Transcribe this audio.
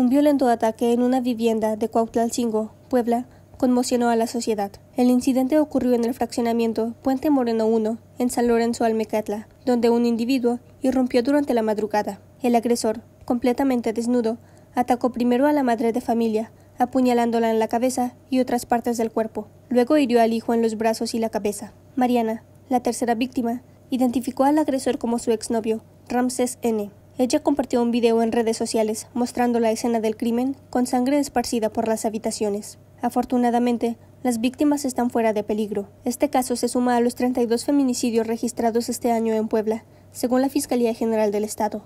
Un violento ataque en una vivienda de Cuautlalcingo, Puebla, conmocionó a la sociedad. El incidente ocurrió en el fraccionamiento Puente Moreno 1, en San Lorenzo Almecatla, donde un individuo irrumpió durante la madrugada. El agresor, completamente desnudo, atacó primero a la madre de familia, apuñalándola en la cabeza y otras partes del cuerpo. Luego hirió al hijo en los brazos y la cabeza. Mariana, la tercera víctima, identificó al agresor como su exnovio, Ramses N., ella compartió un video en redes sociales mostrando la escena del crimen con sangre esparcida por las habitaciones. Afortunadamente, las víctimas están fuera de peligro. Este caso se suma a los 32 feminicidios registrados este año en Puebla, según la Fiscalía General del Estado.